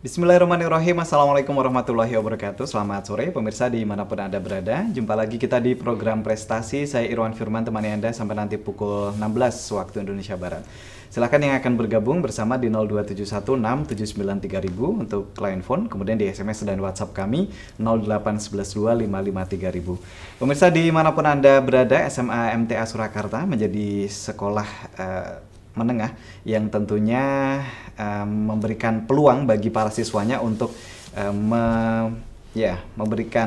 Bismillahirrahmanirrahim Assalamualaikum warahmatullahi wabarakatuh Selamat sore pemirsa di dimanapun Anda berada Jumpa lagi kita di program prestasi Saya Irwan Firman temani Anda sampai nanti pukul 16 waktu Indonesia Barat Silahkan yang akan bergabung bersama di 02716793000 untuk klien phone, kemudian di SMS dan WhatsApp kami ribu. Pemirsa di manapun Anda berada, SMA MTA Surakarta menjadi sekolah uh, menengah yang tentunya um, memberikan peluang bagi para siswanya untuk um, ya memberikan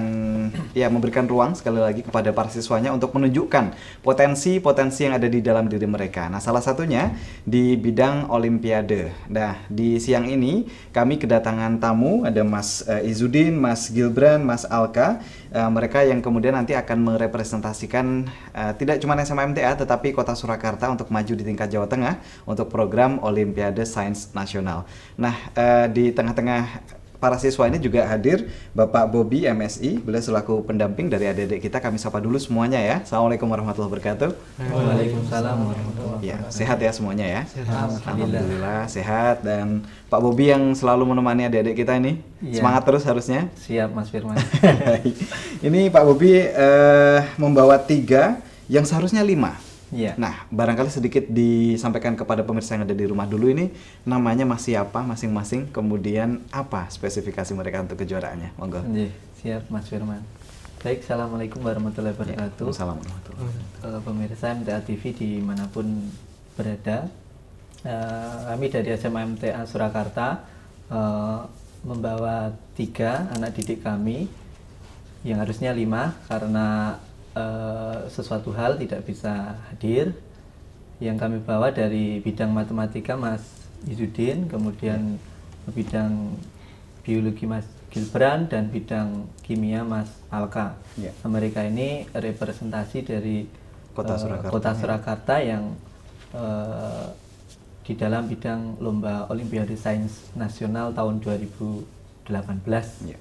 ya memberikan ruang sekali lagi kepada para siswanya untuk menunjukkan potensi-potensi yang ada di dalam diri mereka. Nah, salah satunya di bidang olimpiade. Nah, di siang ini kami kedatangan tamu ada Mas uh, Izudin, Mas Gilbran, Mas Alka. Uh, mereka yang kemudian nanti akan merepresentasikan uh, tidak cuma SMA MTA tetapi Kota Surakarta untuk maju di tingkat Jawa Tengah untuk program Olimpiade Sains Nasional. Nah, uh, di tengah-tengah para siswa ini juga hadir Bapak Bobby MSI, beliau selaku pendamping dari adik-adik kita. Kami sapa dulu semuanya ya. Assalamualaikum warahmatullahi wabarakatuh. Waalaikumsalam warahmatullahi wabarakatuh. Ya, sehat ya semuanya ya. Sehat. Alhamdulillah. sehat dan Pak Bobby yang selalu menemani adik-adik kita ini. Ya. Semangat terus harusnya. Siap Mas Firman. ini Pak Bobby eh, membawa tiga yang seharusnya lima Iya. Nah, barangkali sedikit disampaikan kepada pemirsa yang ada di rumah dulu ini namanya masih apa masing-masing, kemudian apa spesifikasi mereka untuk kejuaraannya. Monggo. Iya, Siap, Mas Firman. Baik, Assalamualaikum warahmatullahi iya, wabarakatuh. Ya, Assalamualaikum warahmatullahi wabarakatuh. Eh, pemirsa MTA TV dimanapun berada, eh, kami dari SMA MTA Surakarta eh, membawa tiga anak didik kami yang harusnya lima karena Eh, sesuatu hal tidak bisa hadir yang kami bawa dari bidang matematika Mas Yudin kemudian ya. bidang biologi Mas Gilbran dan bidang kimia Mas Alka. ya. Mereka ini representasi dari kota eh, Surakarta, kota Surakarta ya. yang uh, di dalam bidang lomba Olimpiade Sains Nasional tahun 2018. ya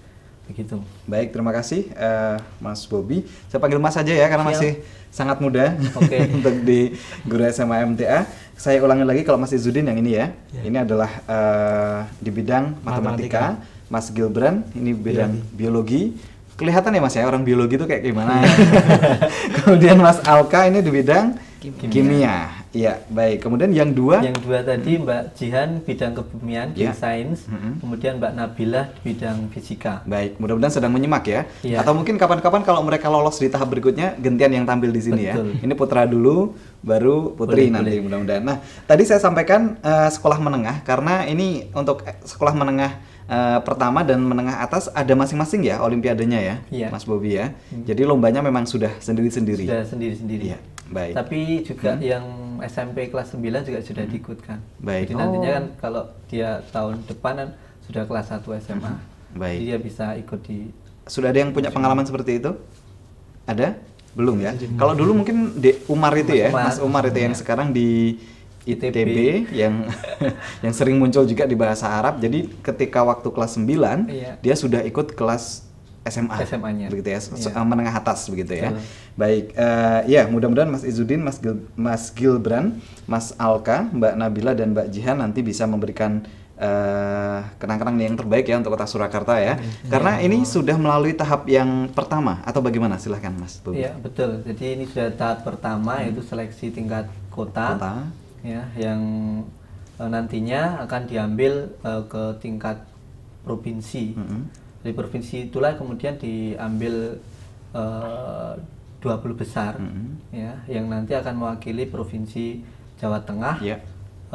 begitu baik terima kasih uh, Mas Bobi saya panggil Mas aja ya karena Siap. masih sangat muda okay. untuk di guru SMA MTA saya ulangi lagi kalau Mas Izudin yang ini ya, yeah. ini adalah uh, di bidang matematika, matematika. Mas gilbrand ini iya. bidang yeah. biologi kelihatan ya Mas ya orang biologi itu kayak gimana iya. kemudian Mas Alka ini di bidang kimia, kimia. Iya, baik. Kemudian yang dua? Yang dua tadi hmm. Mbak Jihan bidang kebumian, ya. sains, hmm. kemudian Mbak Nabila bidang fisika. Baik, mudah-mudahan sedang menyimak ya. ya. Atau mungkin kapan-kapan kalau mereka lolos di tahap berikutnya, gentian yang tampil di sini ya. Betul. ya. Ini putra dulu, baru putri boleh, nanti mudah-mudahan. Nah, tadi saya sampaikan uh, sekolah menengah karena ini untuk eh, sekolah menengah uh, pertama dan menengah atas ada masing-masing ya olimpiadenya ya, ya. Mas Bobi ya. Hmm. Jadi lombanya memang sudah sendiri-sendiri. Sudah sendiri-sendiri. Ya. baik. Tapi juga hmm. yang SMP kelas 9 juga sudah hmm. diikutkan. Baik. Jadi oh. nantinya kan kalau dia tahun depan kan sudah kelas 1 SMA. Hmm. Baik. Jadi dia bisa ikut di Sudah ada yang punya pengalaman seperti itu? Ada? Belum ya. Kalau dulu mungkin di Umar itu ya, Mas Umar itu yang iya. sekarang di ITB, ITB yang yang sering muncul juga di bahasa Arab. Jadi ketika waktu kelas 9 iya. dia sudah ikut kelas SMA, SMA-nya, begitu ya, yeah. menengah atas begitu ya. Baik, uh, ya mudah-mudahan Mas Izudin, Mas Gil, Mas Gilbran, Mas Alka, Mbak Nabila dan Mbak Jihan nanti bisa memberikan eh, kenang kenang uh, yang terbaik ya untuk kota Surakarta ya. Yeah. Karena yeah. ini sudah melalui tahap yang pertama atau bagaimana? Silahkan Mas. Iya betul. Jadi ini sudah tahap pertama hmm. yaitu seleksi tingkat kota, kota. ya yang uh, nantinya akan diambil uh, ke tingkat provinsi. Mm -hmm dari provinsi itulah kemudian diambil eh, uh, 20 besar mm -hmm. ya yang nanti akan mewakili provinsi Jawa Tengah yeah. Ya.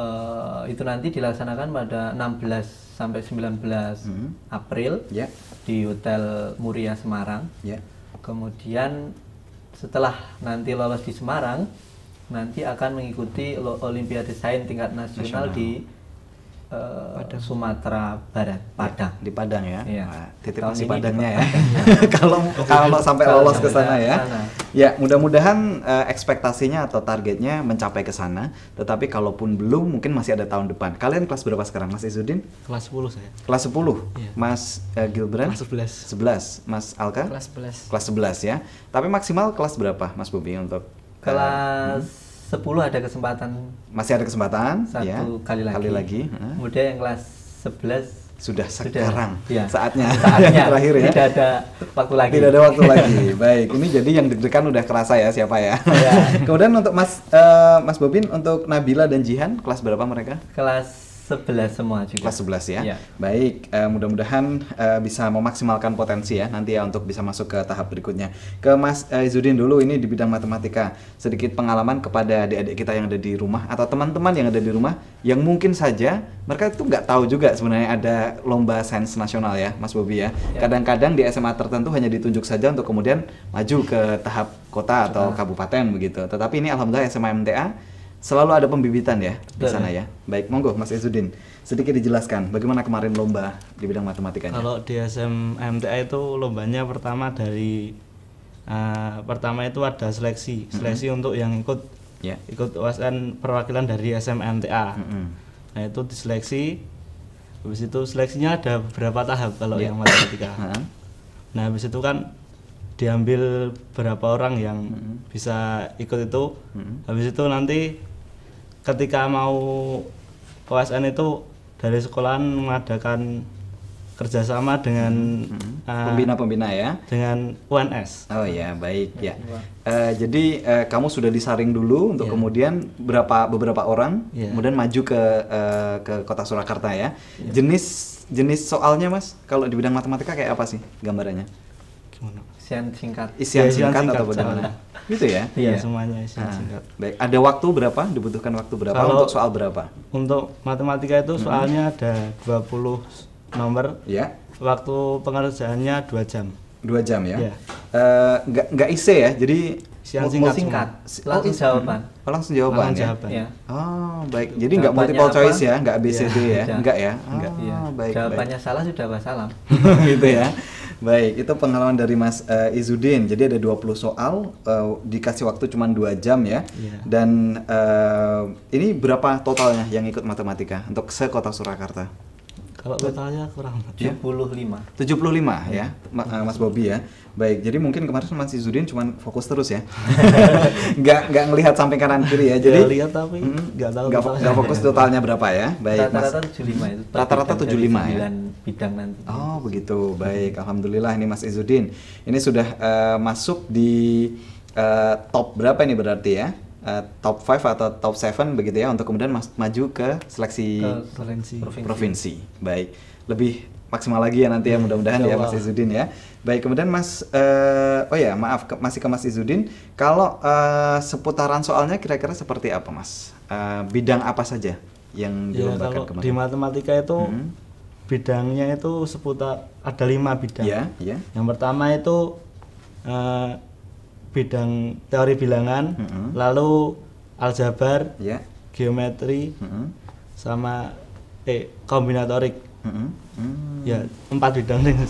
uh, itu nanti dilaksanakan pada 16 sampai 19 mm -hmm. April yeah. di Hotel Muria Semarang yeah. kemudian setelah nanti lolos di Semarang nanti akan mengikuti Olimpiade Sains tingkat nasional, nasional. di uh, Sumatera Barat, Padang. Di Padang ya. Iya. Nah, titik masih Padangnya ya. kalau kalau sampai lolos ke sana ya. Ya, mudah-mudahan uh, ekspektasinya atau targetnya mencapai ke sana. Tetapi kalaupun belum, mungkin masih ada tahun depan. Kalian kelas berapa sekarang, Mas Izudin? Kelas 10 saya. Kelas 10. ya. Mas uh, Gilbrand? Kelas 11. 11. Mas Alka? Kelas 11. Kelas 11 ya. Tapi maksimal kelas berapa, Mas Bobi untuk kelas uh, 10 ada kesempatan. Masih ada kesempatan. Satu ya. kali lagi. Kali lagi. Hmm. Kemudian yang kelas 11 sudah sekarang sudah, ya. saatnya, saatnya. terakhir ya tidak ada waktu lagi tidak ada waktu lagi baik ini jadi yang deg-degan udah kerasa ya siapa ya, ya. kemudian untuk mas uh, mas Bobin untuk Nabila dan Jihan kelas berapa mereka kelas 11 semua juga. Kelas 11 ya. ya. Baik, uh, mudah-mudahan uh, bisa memaksimalkan potensi ya nanti ya untuk bisa masuk ke tahap berikutnya. Ke Mas uh, Izudin dulu ini di bidang matematika. Sedikit pengalaman kepada adik-adik kita yang ada di rumah atau teman-teman yang ada di rumah yang mungkin saja mereka itu nggak tahu juga sebenarnya ada lomba sains nasional ya, Mas Bobi ya. Iya. Kadang-kadang ya. di SMA tertentu hanya ditunjuk saja untuk kemudian maju ke tahap kota atau kabupaten begitu. Tetapi ini alhamdulillah SMA MTA selalu ada pembibitan ya Betul, sana ya. ya. Baik, monggo Mas Ezudin sedikit dijelaskan bagaimana kemarin lomba di bidang matematikanya. Kalau di SMMTA itu lombanya pertama dari uh, pertama itu ada seleksi, seleksi mm -hmm. untuk yang ikut yeah. ikut OSN perwakilan dari SMMTA. Mm -hmm. Nah, itu diseleksi habis itu seleksinya ada beberapa tahap kalau yeah. yang matematika. nah, habis itu kan diambil berapa orang yang mm -hmm. bisa ikut itu. Mm -hmm. Habis itu nanti ketika mau OSN itu dari sekolahan mengadakan kerjasama dengan mm-hmm. eh, pembina-pembina hmm. uh, ya dengan UNS. Oh ya baik ya. Uh, jadi uh, kamu sudah disaring dulu untuk ya. kemudian berapa beberapa orang ya. kemudian maju ke uh, ke kota Surakarta ya. ya Jenis jenis soalnya mas kalau di bidang matematika kayak apa sih gambarannya? Gimana? isian singkat isian singkat, isian singkat atau bagaimana gitu ya iya, iya. semuanya isian nah, singkat baik ada waktu berapa dibutuhkan waktu berapa Kalau untuk soal berapa untuk matematika itu soalnya hmm. ada 20 nomor ya waktu pengerjaannya dua jam dua jam ya, ya. Uh, nggak nggak ya jadi siang singkat, singkat. Oh, langsung jawaban oh, langsung jawaban langsung ya? jawaban. Ya. oh baik jadi nggak multiple choice ya nggak ABCD iya. ya, ya. nggak ya oh, ah, enggak, ya, baik jawabannya baik. salah sudah salam gitu ya Baik, itu pengalaman dari Mas uh, Izudin. Jadi ada 20 soal, uh, dikasih waktu cuma 2 jam ya. Yeah. Dan uh, ini berapa totalnya yang ikut matematika untuk sekota Surakarta? Kalau totalnya kurang ya. lima. Tujuh puluh lima hmm. ya, eh, Mas Bobi ya. Baik, jadi mungkin kemarin Mas Izudin cuma fokus terus ya. nggak nggak ngelihat samping kanan kiri ya. Jadi nggak lihat tapi hmm, nggak tahu nggak, totalnya. fokus totalnya berapa ya. Baik, rata-rata tujuh lima itu. Rata-rata tujuh lima ya. bidang nanti. Oh, begitu. Baik, alhamdulillah ini Mas Izudin. Ini sudah uh, masuk di uh, top berapa ini berarti ya? Eh, top 5 atau top 7 begitu ya untuk kemudian mas maju ke seleksi ke provinsi. provinsi. provinsi. Baik. Lebih maksimal lagi ya nanti ya mudah-mudahan ya Mas Izudin ya. Baik, kemudian Mas uh, oh ya, maaf ke, masih ke Mas Izudin, kalau uh, seputaran soalnya kira-kira seperti apa Mas? Uh, bidang apa saja yang ya, dilombakan ya, kemarin? Di matematika itu hmm. bidangnya itu seputar ada lima bidang. Ya, ya. Yang pertama itu bidang teori bilangan, mm -hmm. lalu aljabar, yeah. geometri, mm -hmm. sama eh kombinatorik. Mm -hmm. Ya, empat bidang yang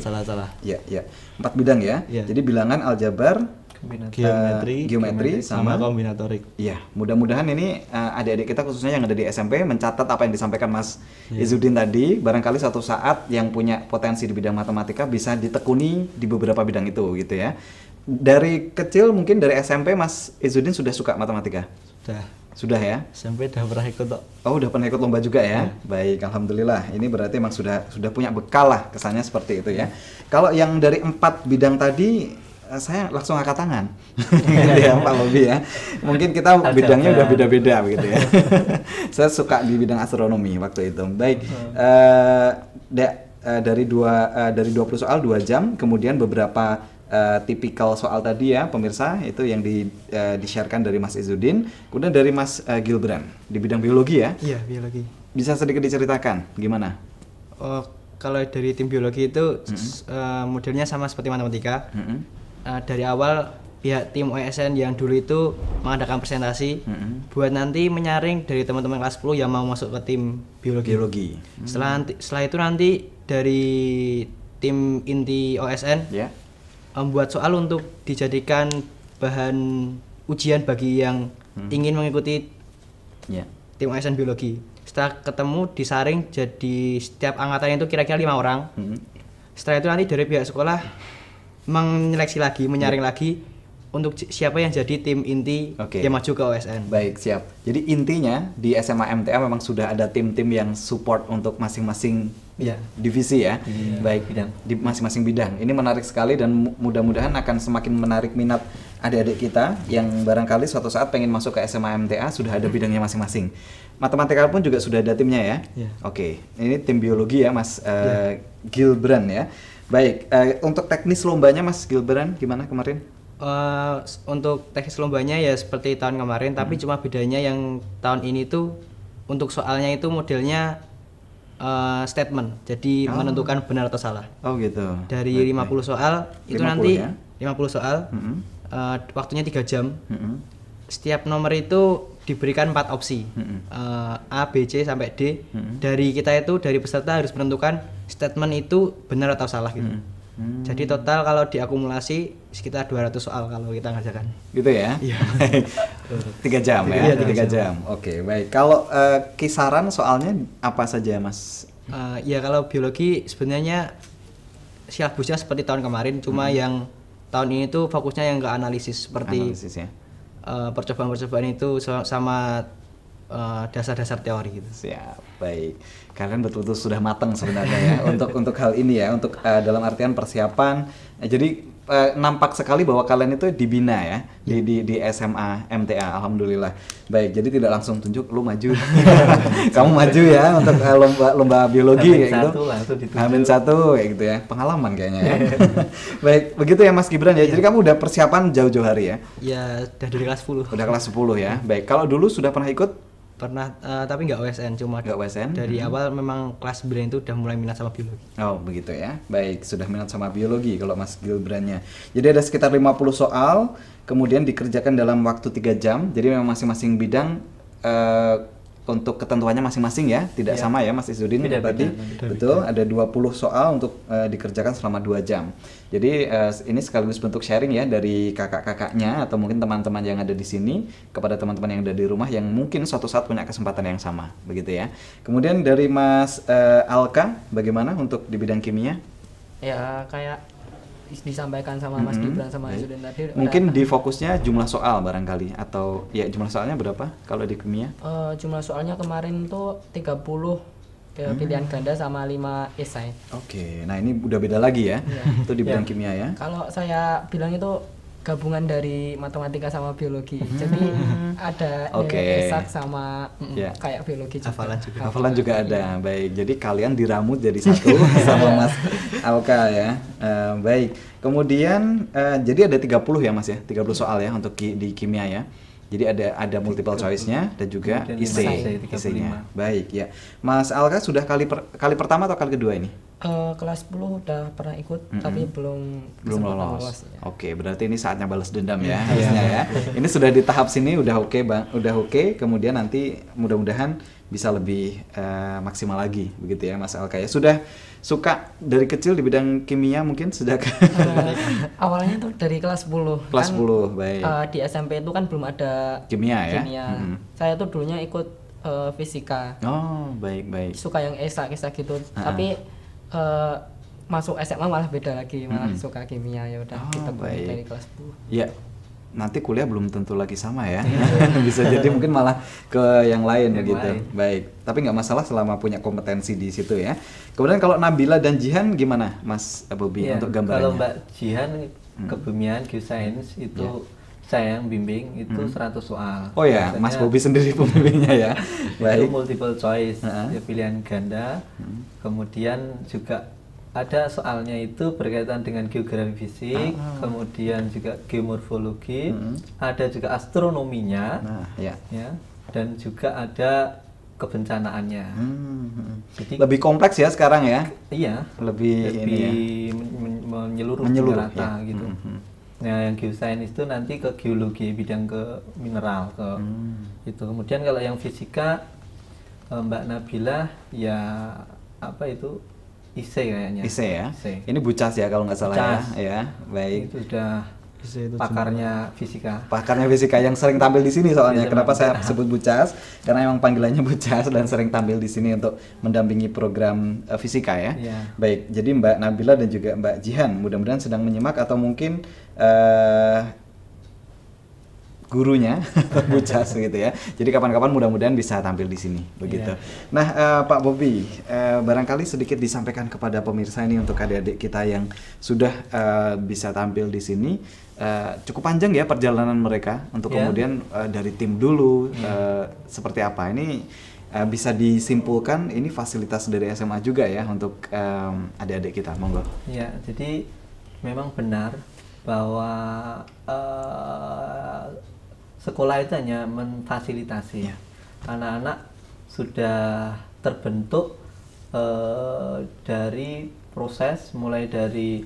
salah-salah. Ya, ya. Empat bidang ya. ya. Jadi bilangan, aljabar, eh, geometri, uh, geometri sama, sama kombinatorik. ya mudah-mudahan ini adik eh, adik-adik kita khususnya yang ada di SMP mencatat apa yang disampaikan Mas ya. Izudin tadi. Barangkali satu saat yang punya potensi di bidang matematika bisa ditekuni di beberapa bidang itu gitu ya dari kecil mungkin dari SMP Mas Izudin sudah suka matematika? Sudah. Sudah ya? SMP sudah pernah ikut kok. Oh, udah pernah ikut lomba juga ya? ya. Baik, alhamdulillah. Ini berarti emang sudah sudah punya bekal lah kesannya seperti itu ya. Kalau yang dari empat bidang tadi eh, saya langsung angkat tangan. Gitu ya, Pak Lobi ya. Mungkin kita bidangnya udah beda-beda begitu ya. saya suka di bidang astronomi waktu itu. Baik. Hmm. Uh, uh, dari dua uh, dari 20 soal 2 jam, kemudian beberapa Eh, tipikal soal tadi ya pemirsa itu yang di, uh, eh, disiarkan dari Mas Izudin, kemudian dari Mas uh, eh, Gilbrand di bidang biologi ya? Iya biologi. Bisa sedikit diceritakan gimana? Oh, kalau dari tim biologi itu mm -hmm. uh, modelnya sama seperti matematika. Mm -hmm. uh, dari awal pihak tim OSN yang dulu itu mengadakan presentasi mm -hmm. buat nanti menyaring dari teman-teman kelas 10 yang mau masuk ke tim biologi. biologi. Mm -hmm. Setelah setelah itu nanti dari tim inti OSN yeah membuat soal untuk dijadikan bahan ujian bagi yang hmm. ingin mengikuti yeah. tim ASN biologi. Setelah ketemu disaring jadi setiap angkatan itu kira-kira lima orang. Hmm. Setelah itu nanti dari pihak sekolah menyeleksi lagi, menyaring yeah. lagi untuk siapa yang jadi tim inti okay. yang maju ke OSN. Baik, siap. Jadi intinya di SMA MTA memang sudah ada tim-tim yang support untuk masing-masing ya, divisi ya, ya. baik bidang di masing-masing bidang. Ini menarik sekali dan mudah-mudahan akan semakin menarik minat adik-adik kita yang barangkali suatu saat pengen masuk ke SMA MTA sudah ada bidangnya masing-masing. Matematika pun juga sudah ada timnya ya. ya. Oke, ini tim biologi ya Mas uh, ya. Gilbrand ya. Baik, uh, untuk teknis lombanya Mas Gilbrand gimana kemarin? Uh, untuk teknis lombanya ya seperti tahun kemarin, hmm. tapi cuma bedanya yang tahun ini tuh untuk soalnya itu modelnya uh, statement. Jadi oh. menentukan benar atau salah. Oh gitu. Dari okay. 50 soal itu nanti ya? 50 soal. Mm -hmm. uh, waktunya 3 jam. Mm -hmm. Setiap nomor itu diberikan empat opsi mm -hmm. uh, A, B, C sampai D. Mm -hmm. Dari kita itu dari peserta harus menentukan statement itu benar atau salah gitu. Mm -hmm Hmm. Jadi total kalau diakumulasi sekitar 200 soal kalau kita ngerjakan. Gitu ya? Iya. tiga jam ya? Iya, tiga jam. jam. Oke, okay, baik. Kalau uh, kisaran soalnya apa saja, Mas? Uh, ya kalau biologi sebenarnya silabusnya seperti tahun kemarin, cuma hmm. yang tahun ini tuh fokusnya yang ke analisis seperti analisis ya. Uh, percobaan-percobaan itu sama Eh, dasar-dasar uh, teori gitu. ya baik. Kalian betul-betul sudah matang sebenarnya ya untuk untuk hal ini ya, untuk uh, dalam artian persiapan. Nah, jadi uh, nampak sekali bahwa kalian itu dibina ya di iya. di, di SMA MTA. Alhamdulillah. Baik, jadi tidak langsung tunjuk lu maju. Kamu maju ya untuk uh, lomba lomba biologi gitu. itu kayak satu, gitu. langsung ditunjuk. satu kayak gitu ya. Pengalaman kayaknya ya. baik, begitu ya Mas Gibran ya. Iya. Jadi kamu udah persiapan jauh-jauh hari ya. Ya, udah dari kelas 10. Udah kelas 10 ya. Baik, kalau dulu sudah pernah ikut pernah uh, tapi nggak OSN cuma nggak OSN dari hmm. awal memang kelas brand itu udah mulai minat sama biologi oh begitu ya baik sudah minat sama biologi kalau Mas Gilbrandnya jadi ada sekitar 50 soal kemudian dikerjakan dalam waktu tiga jam jadi memang masing-masing bidang uh, untuk ketentuannya masing-masing ya, tidak ya. sama ya Mas Izudin beda, beda, Beda, betul, ada ada 20 soal untuk uh, dikerjakan selama 2 jam. Jadi uh, ini sekaligus bentuk sharing ya dari kakak-kakaknya atau mungkin teman-teman yang ada di sini kepada teman-teman yang ada di rumah yang mungkin suatu saat punya kesempatan yang sama, begitu ya. Kemudian dari Mas uh, Alka bagaimana untuk di bidang kimia? Ya, kayak disampaikan sama Mas mm -hmm. Gibran sama Izudin tadi. Mungkin eh, di difokusnya jumlah soal barangkali atau ya jumlah soalnya berapa kalau di kimia? Uh, eh, jumlah soalnya kemarin tuh 30 puluh eh, mm-hmm. pilihan ganda sama 5 esai. Oke, nah ini udah beda lagi ya. Yeah. itu di bidang yeah. kimia ya. Kalau saya bilang itu gabungan dari matematika sama biologi. Hmm. Jadi ada okay. esak sama mm, yeah. kayak biologi juga. Hafalan juga. Hafalan juga ada. Iya. Baik. Jadi kalian diramu jadi satu sama Mas Alka ya. Uh, baik. Kemudian uh, jadi ada 30 ya Mas ya. 30 soal ya untuk di kimia ya. Jadi ada ada multiple choice-nya dan juga isi-nya. Baik ya. Mas Alka sudah kali per, kali pertama atau kali kedua ini? Uh, kelas 10 udah pernah ikut mm -hmm. tapi belum belum lolos. lolos ya. Oke, okay, berarti ini saatnya balas dendam ya iya. harusnya ya. Ini sudah di tahap sini udah oke, okay, Bang. Udah oke. Okay. Kemudian nanti mudah-mudahan bisa lebih uh, maksimal lagi begitu ya Mas Alka ya. Sudah suka dari kecil di bidang kimia mungkin sejak eh, awalnya tuh dari kelas 10 kelas kan, 10 baik uh, di SMP itu kan belum ada kimia, kimia. ya kimia. Hmm. saya tuh dulunya ikut uh, fisika oh baik baik suka yang esa kisah gitu uh -uh. tapi uh, masuk SMA malah beda lagi malah hmm. suka kimia ya udah oh, kita baik. dari kelas 10 ya nanti kuliah belum tentu lagi sama ya. Iya. Bisa jadi mungkin malah ke yang lain yang gitu Lain. Baik. Tapi nggak masalah selama punya kompetensi di situ ya. Kemudian kalau Nabila dan Jihan gimana, Mas Bobi ya, untuk gambarnya? Kalau Mbak Jihan hmm. kebumian Science itu ya. saya yang bimbing itu hmm. 100 soal. Oh ya, Biasanya, Mas Bobi sendiri pembimbingnya ya. Baik. Itu multiple choice, uh -huh. ya, pilihan ganda. Hmm. Kemudian juga ada soalnya itu berkaitan dengan geografi fisik, ah, kemudian juga geomorfologi, hmm. ada juga astronominya, nah, ya. ya, dan juga ada kebencanaannya. Hmm. Jadi lebih kompleks ya sekarang ya? Iya, lebih, lebih ya. menyeluruh, menyeluruh rata ya. gitu. Hmm. Nah, yang geosains itu nanti ke geologi, bidang ke mineral, ke hmm. itu. Kemudian kalau yang fisika eh, Mbak Nabila ya apa itu ise kayaknya. Ise ya. Ise. Ini Bucas ya kalau nggak salah ya. Ya, baik. Itu sudah itu pakarnya cuman. fisika. Pakarnya fisika yang sering tampil di sini soalnya. Ya, Kenapa saya sebut Bucas? Karena emang panggilannya Bucas dan sering tampil di sini untuk mendampingi program uh, fisika ya. ya. Baik, jadi Mbak Nabila dan juga Mbak Jihan mudah-mudahan sedang menyimak atau mungkin uh, gurunya Cas gitu ya. Jadi kapan-kapan mudah-mudahan bisa tampil di sini begitu. Yeah. Nah, uh, Pak Bobi, uh, barangkali sedikit disampaikan kepada pemirsa ini untuk adik-adik kita yang sudah uh, bisa tampil di sini uh, cukup panjang ya perjalanan mereka untuk yeah. kemudian uh, dari tim dulu yeah. Iya. uh, seperti apa. Ini uh, bisa disimpulkan ini fasilitas dari SMA juga ya untuk um, adik-adik kita. Monggo. Ya, yeah, jadi memang benar bahwa uh, sekolah itu hanya memfasilitasi ya. anak-anak ya. sudah terbentuk e, dari proses mulai dari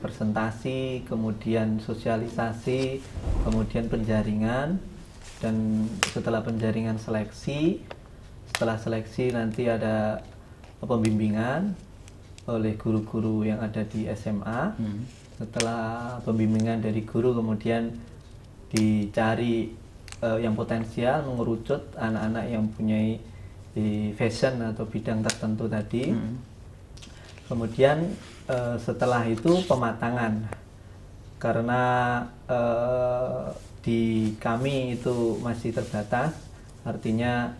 presentasi kemudian sosialisasi kemudian penjaringan dan setelah penjaringan seleksi setelah seleksi nanti ada pembimbingan oleh guru-guru yang ada di SMA hmm. setelah pembimbingan dari guru kemudian dicari uh, yang potensial mengerucut anak-anak yang punya di fashion atau bidang tertentu tadi. Hmm. Kemudian uh, setelah itu pematangan karena uh, di kami itu masih terbatas, artinya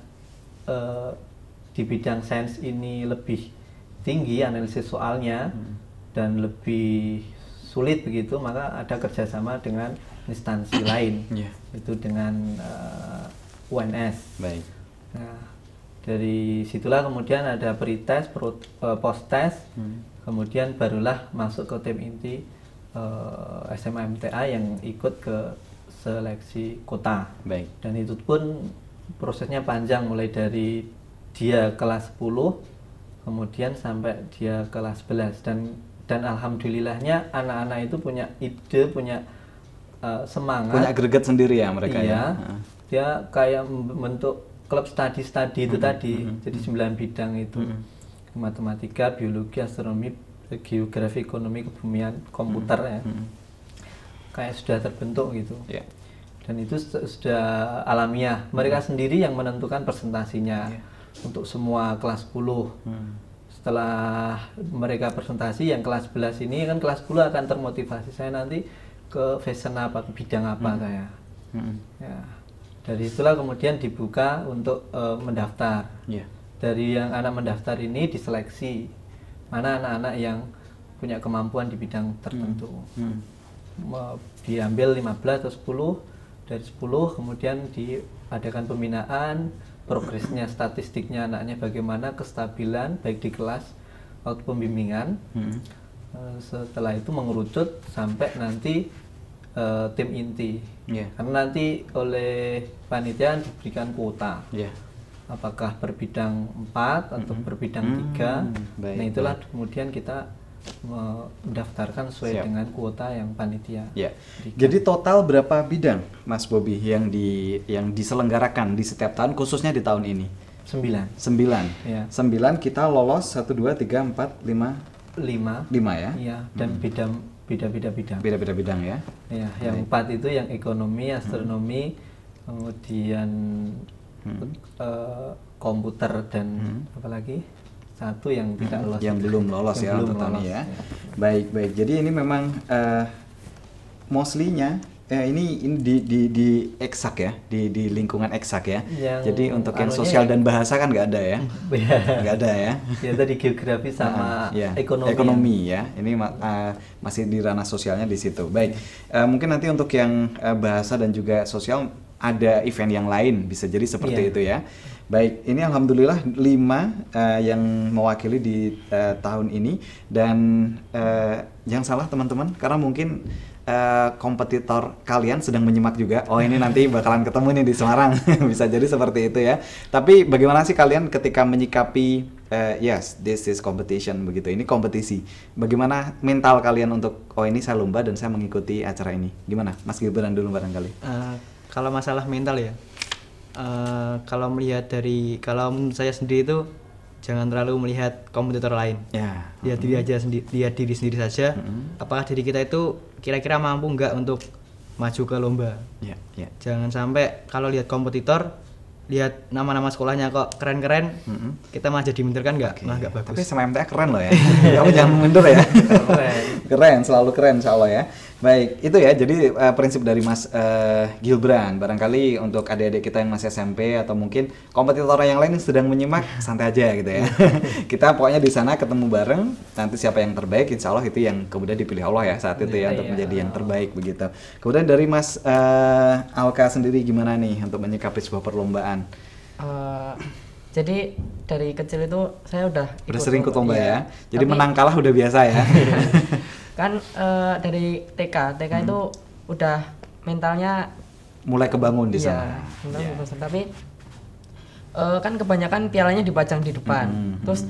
uh, di bidang sains ini lebih tinggi analisis soalnya hmm. dan lebih sulit begitu, maka ada kerjasama dengan instansi lain yeah. Iya. itu dengan uh, eh, UNS. Baik. Nah, dari situlah kemudian ada pretest, pro, uh, eh, post test, hmm. kemudian barulah masuk ke tim inti uh, eh, SMA MTA yang ikut ke seleksi kota. Baik. Dan itu pun prosesnya panjang mulai dari dia kelas 10 kemudian sampai dia kelas 11 dan dan alhamdulillahnya anak-anak itu punya ide, punya Eh, semangat. Punya greget sendiri ya mereka iya, ya. Dia kayak membentuk klub studi-studi itu mm -hmm. tadi. Mm -hmm. Jadi sembilan bidang itu. Mm -hmm. Matematika, biologi, astronomi, geografi, ekonomi, kebumian, komputer mm -hmm. ya. Mm -hmm. Kayak sudah terbentuk gitu. Yeah. Dan itu sudah alamiah. Mereka mm -hmm. sendiri yang menentukan presentasinya yeah. untuk semua kelas 10. -hmm setelah mereka presentasi yang kelas 11 ini kan kelas 10 akan termotivasi saya nanti ke fashion apa, ke bidang apa hmm. saya. Hmm. Ya. Dari itulah kemudian dibuka untuk uh, mendaftar. Yeah. Dari yang anak mendaftar ini diseleksi mana anak-anak yang punya kemampuan di bidang hmm. tertentu. Hmm. Hmm. Diambil 15 atau 10, dari 10 kemudian diadakan pembinaan, progresnya, statistiknya anaknya bagaimana, kestabilan baik di kelas waktu pembimbingan. Hmm. Eh, setelah itu mengerucut sampai nanti uh, tim inti. Yeah. Karena nanti oleh panitia diberikan kuota. Yeah. Apakah berbidang 4 atau mm -hmm. berbidang 3. Mm nah, Baik, nah, itulah baik. kemudian kita mendaftarkan sesuai Siap. dengan kuota yang panitia. Ya. Jadi total berapa bidang Mas Bobi yang di yang diselenggarakan di setiap tahun khususnya di tahun ini? Sembilan. Sembilan, Ya. Sembilan kita lolos satu dua tiga empat lima lima lima ya. Iya, dan hmm. bidang beda-beda bidang. Beda-beda bidang ya. Ya, yang Jadi. empat itu yang ekonomi, hmm. astronomi, hmm. kemudian hmm. Uh, komputer dan hmm. apa lagi? Satu yang hmm. tidak lolos. Yang itu. belum lolos yang ya belum lolos, ya. ya. Baik, baik. Jadi ini memang uh, mostly-nya Ya, ini ini di di di eksak ya, di di lingkungan eksak ya. Yang Jadi untuk yang sosial ya. dan bahasa kan nggak ada ya, iya. nggak ada ya. Ya tadi geografi sama nah, ya. ekonomi. Ekonomi ya, ini uh, masih di ranah sosialnya di situ. Baik, uh, mungkin nanti untuk yang uh, bahasa dan juga sosial ada event yang lain bisa jadi seperti yeah. itu ya. Baik, ini alhamdulillah lima uh, yang mewakili di uh, tahun ini dan uh, jangan salah teman-teman karena mungkin Eh, kompetitor kalian sedang menyimak juga. Oh ini nanti bakalan ketemu nih di Semarang. Bisa jadi seperti itu ya. Tapi bagaimana sih kalian ketika menyikapi uh, yes this is competition begitu. Ini kompetisi. Bagaimana mental kalian untuk oh ini saya lomba dan saya mengikuti acara ini. Gimana, Mas Gibran dulu barangkali. Uh, kalau masalah mental ya. Uh, kalau melihat dari kalau saya sendiri itu jangan terlalu melihat kompetitor lain. Ya. Lihat mm -hmm. diri mm-hmm. aja sendiri, lihat diri sendiri saja. Mm -hmm. Apakah diri kita itu kira-kira mampu nggak untuk maju ke lomba. Ya, ya. Jangan sampai kalau lihat kompetitor lihat nama-nama sekolahnya kok keren-keren, mm -hmm. kita mah jadi minder kan nggak, okay. nggak bagus. Tapi sama MTA keren loh ya, kamu jangan minder ya. keren. keren, selalu keren insya ya. Baik, itu ya. Jadi uh, prinsip dari Mas uh, eh, Gilbran. Barangkali untuk adik-adik kita yang masih SMP atau mungkin kompetitor yang lain yang sedang menyimak, santai aja gitu ya. kita pokoknya di sana ketemu bareng. Nanti siapa yang terbaik, insya Allah itu yang kemudian dipilih Allah ya saat itu ya, ya untuk ya. menjadi yang terbaik begitu. Kemudian dari Mas uh, Alka sendiri gimana nih untuk menyikapi sebuah perlombaan? Uh, jadi dari kecil itu saya udah ikut sering ikut lomba ya. ya. Jadi Tapi, menang kalah udah biasa ya. kan uh, dari TK TK hmm. itu udah mentalnya mulai kebangun di iya, sana iya, yeah. tapi uh, kan kebanyakan pialanya dipajang di depan hmm. hmm, hmm. terus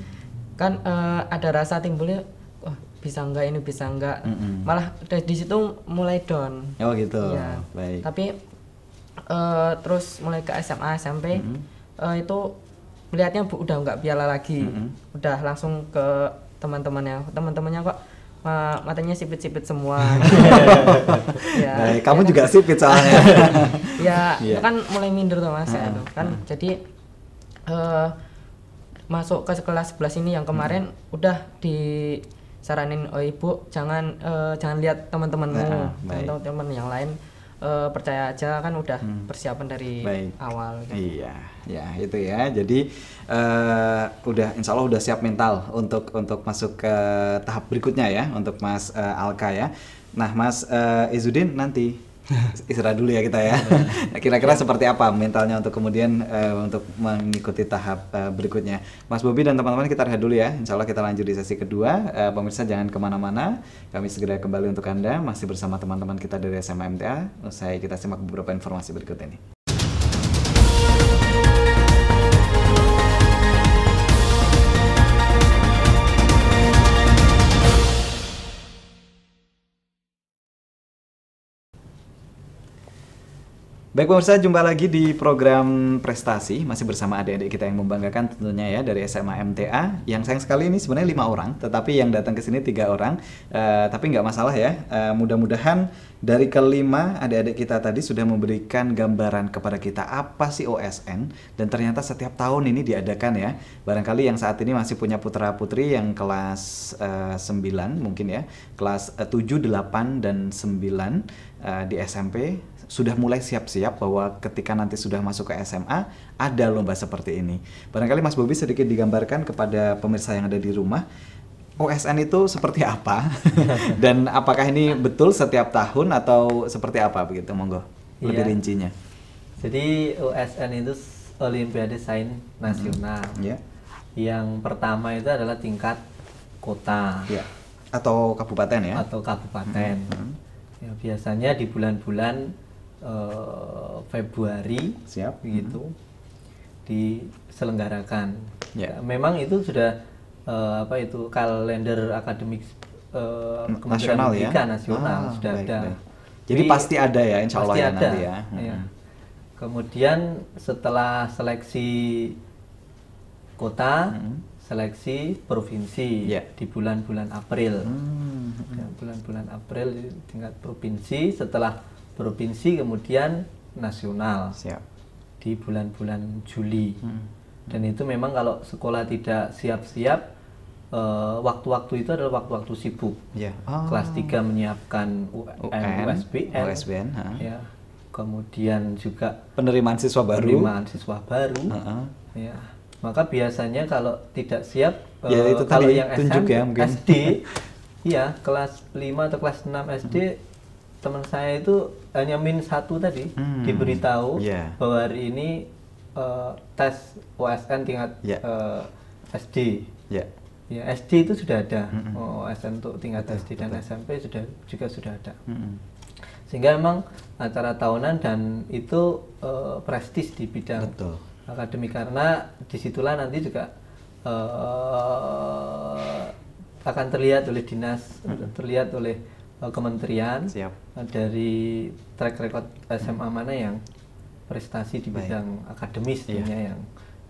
kan uh, ada rasa timbulnya oh, bisa enggak ini bisa enggak hmm, hmm. malah dari di situ mulai down oh gitu ya. baik tapi uh, terus mulai ke SMA SMP hmm. uh, itu melihatnya bu udah enggak piala lagi hmm. udah langsung ke teman-temannya teman-temannya kok ma matanya sipit-sipit semua. ya, nah, ya kamu ya juga kan. sipit soalnya. ya, itu iya. kan mulai minder tuh mas, hmm. ya, ah, tuh. kan hmm. jadi uh, masuk ke kelas 11 ini yang kemarin hmm. udah di saranin oh ibu jangan uh, jangan lihat teman-temanmu, nah, teman-teman yang lain uh, percaya aja kan udah hmm. persiapan dari Baik. awal. Gitu. Iya, ya itu ya. Jadi uh, udah Insya Allah udah siap mental untuk untuk masuk ke tahap berikutnya ya untuk Mas uh, Alka ya. Nah Mas uh, Izudin nanti istirahat dulu ya kita ya. Iya. Kira-kira iya. seperti apa mentalnya untuk kemudian uh, untuk mengikuti tahap uh, berikutnya. Mas Bobi dan teman-teman kita rehat dulu ya. Insya Allah kita lanjut di sesi kedua. Uh, pemirsa jangan kemana-mana. Kami segera kembali untuk Anda. Masih bersama teman-teman kita dari sma mta Usai kita simak beberapa informasi berikut ini. Baik pemirsa, jumpa lagi di program prestasi masih bersama adik-adik kita yang membanggakan tentunya ya dari SMA MTA. Yang sayang sekali ini sebenarnya lima orang, tetapi yang datang ke sini tiga orang. Uh, tapi nggak masalah ya. Uh, mudah-mudahan dari kelima adik-adik kita tadi sudah memberikan gambaran kepada kita apa sih OSN dan ternyata setiap tahun ini diadakan ya. Barangkali yang saat ini masih punya putra putri yang kelas uh, eh, 9 mungkin ya, kelas uh, 7, 8 dan 9 uh, di SMP sudah mulai siap-siap bahwa ketika nanti sudah masuk ke SMA ada lomba seperti ini. Barangkali Mas Bobi sedikit digambarkan kepada pemirsa yang ada di rumah OSN itu seperti apa dan apakah ini betul setiap tahun atau seperti apa begitu monggo iya. lebih iya. rincinya. Jadi OSN itu Olimpiade Sains Nasional. Mm -hmm. yeah. Yang pertama itu adalah tingkat kota. Yeah. Atau kabupaten ya? Atau kabupaten. Mm -hmm. ya, biasanya di bulan-bulan uh, Februari siap gitu hmm. diselenggarakan. Yeah. Ya, memang itu sudah uh, apa itu kalender akademik uh, nasional ya nasional ah, sudah baik, ada. Baik. Jadi Tapi, pasti ada ya Insya Allah ya ada. nanti ya. ya. Hmm. Kemudian setelah seleksi kota, hmm. seleksi provinsi yeah. di bulan-bulan April. Bulan-bulan hmm. hmm. Ya, bulan -bulan April tingkat provinsi setelah provinsi kemudian nasional Siap. di bulan-bulan Juli hmm. dan itu memang kalau sekolah tidak siap-siap eh, waktu-waktu itu adalah waktu-waktu sibuk yeah. oh. kelas 3 ah. menyiapkan UN, USBN, ya kemudian juga penerimaan siswa baru penerimaan siswa baru uh -huh. ya maka biasanya kalau tidak siap ya, itu eh, kalau yang SM, ya, SD ya kelas 5 atau kelas 6 SD hmm teman saya itu hanya eh, min satu tadi hmm. diberitahu yeah. bahwa hari ini uh, tes OSN tingkat yeah. Iya. uh, SD. Yeah. Ya SD itu sudah ada mm -hmm. OSN oh, untuk tingkat betul, SD dan betul. SMP sudah juga sudah ada. Mm -hmm. Sehingga memang acara tahunan dan itu uh, prestis di bidang betul. akademik karena disitulah nanti juga uh, akan terlihat oleh dinas, hmm. terlihat oleh Eh, kementerian Siap. Eh, dari track record SMA mana yang prestasi di Baik. bidang akademis yeah. yang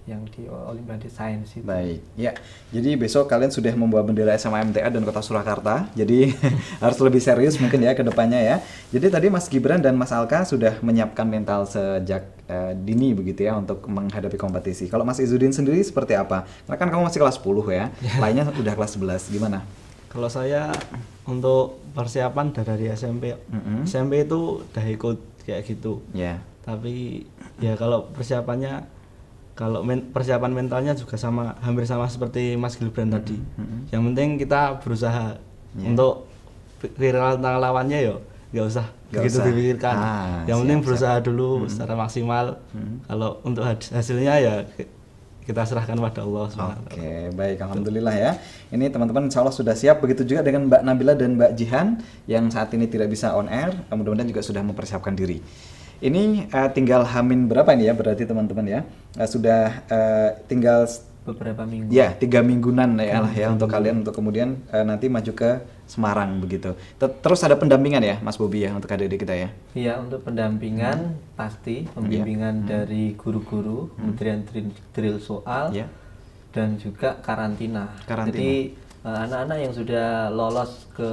yang di Olimpiade Sains itu. Baik, ya. Jadi besok kalian sudah membawa bendera SMA MTA dan Kota Surakarta. Jadi harus lebih serius mungkin ya ke depannya ya. Jadi tadi Mas Gibran dan Mas Alka sudah menyiapkan mental sejak uh, dini begitu ya untuk menghadapi kompetisi. Kalau Mas Izudin sendiri seperti apa? Karena kan kamu masih kelas 10 ya. Lainnya udah kelas 11. Gimana? Kalau saya untuk persiapan dari SMP, mm-hmm. SMP itu udah ikut kayak gitu. Ya. Yeah. Tapi ya kalau persiapannya, kalau men- persiapan mentalnya juga sama, hampir sama seperti Mas Gilbrand mm-hmm. tadi. Mm-hmm. Yang penting kita berusaha yeah. untuk viral tentang lawannya yo nggak usah gak begitu dipikirkan ah, yang penting berusaha siap. dulu hmm. secara maksimal hmm. kalau untuk hasilnya ya kita serahkan pada Allah SWT. Oke, baik. Alhamdulillah ya. Ini teman-teman insya Allah sudah siap. Begitu juga dengan Mbak Nabila dan Mbak Jihan yang saat ini tidak bisa on air. Mudah-mudahan juga sudah mempersiapkan diri. Ini uh, tinggal hamin berapa ini ya berarti teman-teman ya. Uh, sudah uh, tinggal beberapa minggu. Ya, tiga mingguan ya lah ya untuk kalian untuk kemudian uh, nanti maju ke Semarang begitu. Terus ada pendampingan ya, Mas Bobi ya untuk adik-adik kita ya. Iya, untuk pendampingan hmm. pasti iya. pembimbingan hmm. dari guru-guru, kemudian -guru, hmm. drill soal, yeah. dan juga karantina. karantina. Jadi eh, anak-anak yang sudah lolos ke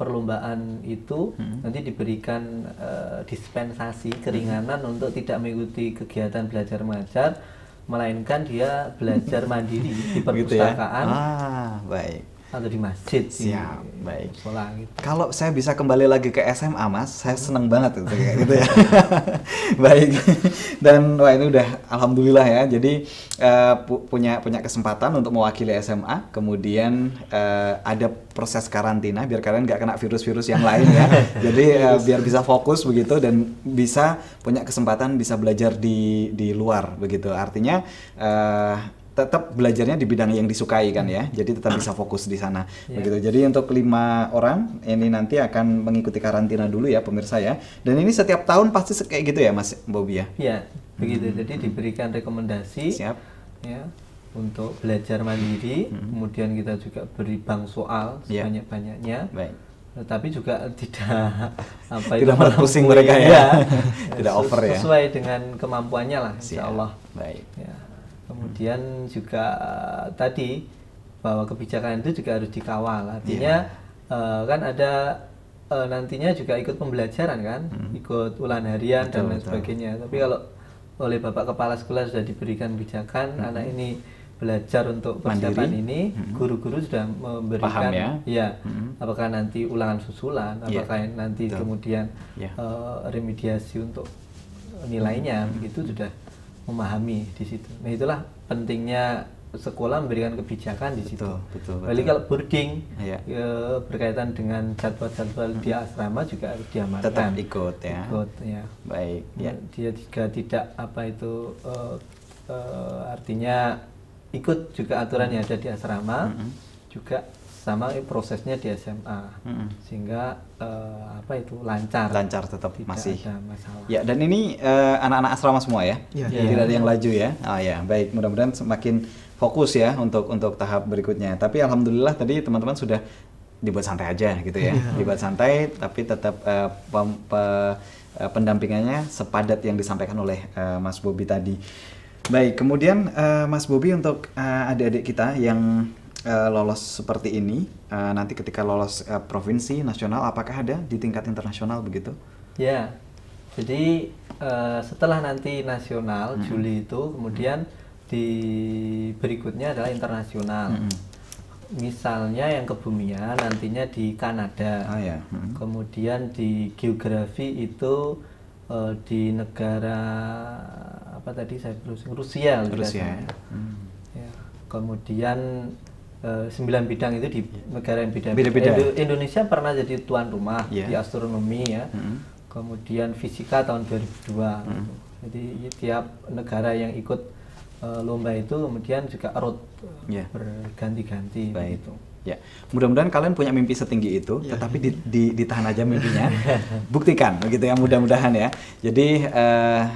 perlombaan itu hmm. nanti diberikan uh, dispensasi keringanan hmm. untuk tidak mengikuti kegiatan belajar mengajar melainkan dia belajar mandiri di perpustakaan. Gitu ya? Ah, baik atau di masjid sih. Ya, baik sekolah gitu. kalau saya bisa kembali lagi ke SMA mas saya senang banget gitu, gitu ya baik dan wah ini udah alhamdulillah ya jadi uh, punya punya kesempatan untuk mewakili SMA kemudian uh, ada proses karantina biar kalian nggak kena virus-virus yang lain ya jadi uh, biar bisa fokus begitu dan bisa punya kesempatan bisa belajar di di luar begitu artinya uh, tetap belajarnya di bidang yang disukai kan ya. Jadi tetap bisa fokus di sana. Yeah. Begitu. Jadi untuk lima orang ini nanti akan mengikuti karantina dulu ya pemirsa ya. Dan ini setiap tahun pasti kayak gitu ya Mas Bobi ya. Iya, hmm. begitu. Hmm. Jadi diberikan rekomendasi. Siap. Ya. Untuk belajar mandiri, hmm. kemudian kita juga beri bank soal iya. sebanyak-banyaknya. Baik tapi juga tidak apa itu tidak itu pusing mereka ya, ya. tidak over ya sesuai dengan kemampuannya lah Insya Allah baik ya kemudian juga eh, tadi bahwa kebijakan itu juga harus dikawal artinya yeah. Iya. uh, kan ada uh, nantinya juga ikut pembelajaran kan hmm. ikut ulan harian betul, dan lain betul. sebagainya tapi kalau oleh bapak kepala sekolah sudah diberikan kebijakan hmm. anak ini belajar untuk persiapan ini hmm. guru-guru hmm. sudah memberikan Paham ya, ya hmm. apakah nanti ulangan susulan iya. apakah nanti betul. kemudian yeah. Iya. uh, remediasi untuk eh, nilainya hmm. itu sudah memahami di situ. Nah itulah pentingnya sekolah memberikan kebijakan di situ. Betul, betul, betul. kalau boarding iya. ya. e, berkaitan dengan jadwal-jadwal hmm. di asrama juga harus diamankan. Tetap ikut ya. Ikut ya. Baik. Ya. Hmm, dia juga tidak apa itu e, e, artinya ikut juga aturan yang ada di asrama, hmm. juga sama prosesnya di SMA hmm. sehingga uh, apa itu lancar lancar tetap tidak masih ada masalah ya dan ini anak eh, anak-anak asrama semua ya, ya. ya. tidak ada yang laju ya oh ya baik mudah-mudahan semakin fokus ya untuk untuk tahap berikutnya tapi alhamdulillah tadi teman-teman sudah dibuat santai aja gitu ya iya. dibuat santai tapi tetap uh, pem, pe, uh, pendampingannya sepadat yang disampaikan oleh uh, Mas Bobi tadi baik kemudian uh, Mas Bobi untuk uh, adik-adik kita yang uh, lolos seperti ini uh, nanti ketika lolos uh, provinsi nasional apakah ada di tingkat internasional begitu? Ya, jadi uh, setelah nanti nasional mm -hmm. Juli itu kemudian mm -hmm. di berikutnya adalah internasional. Mm -hmm. Misalnya yang kebumian nantinya di Kanada, oh, ah, yeah. mm -hmm. kemudian di geografi itu uh, di negara apa tadi saya Rusia Rusia ya. Hmm. ya. kemudian Eh, sembilan bidang itu di iya. negara yang beda-beda. Indonesia pernah jadi tuan rumah yeah. di iya. astronomi ya, mm. kemudian fisika tahun 2002. Mm. Mm-hmm. Jadi ya, tiap negara yang ikut eh, lomba itu kemudian juga erot yeah. berganti-ganti begitu. Ya, mudah-mudahan kalian punya mimpi setinggi itu, ya. tetapi di, di, ditahan aja mimpinya, buktikan begitu ya, mudah-mudahan ya. Jadi uh,